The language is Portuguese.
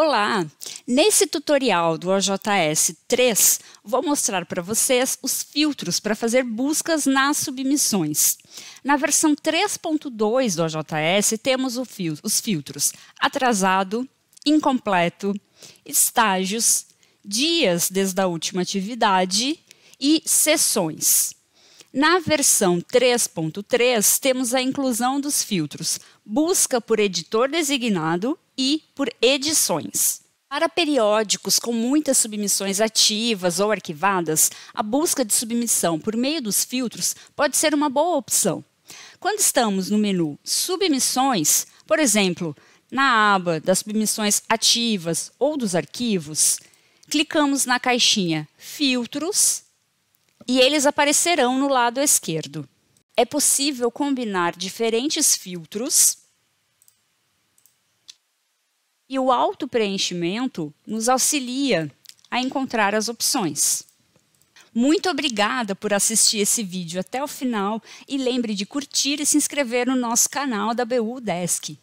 Olá! Nesse tutorial do OJS 3, vou mostrar para vocês os filtros para fazer buscas nas submissões. Na versão 3.2 do OJS, temos fil os filtros atrasado, incompleto, estágios, dias desde a última atividade e sessões. Na versão 3.3, temos a inclusão dos filtros busca por editor designado e por edições. Para periódicos com muitas submissões ativas ou arquivadas, a busca de submissão por meio dos filtros pode ser uma boa opção. Quando estamos no menu Submissões, por exemplo, na aba das submissões ativas ou dos arquivos, clicamos na caixinha Filtros e eles aparecerão no lado esquerdo. É possível combinar diferentes filtros e o auto-preenchimento nos auxilia a encontrar as opções. Muito obrigada por assistir esse vídeo até o final e lembre de curtir e se inscrever no nosso canal da BU Desk.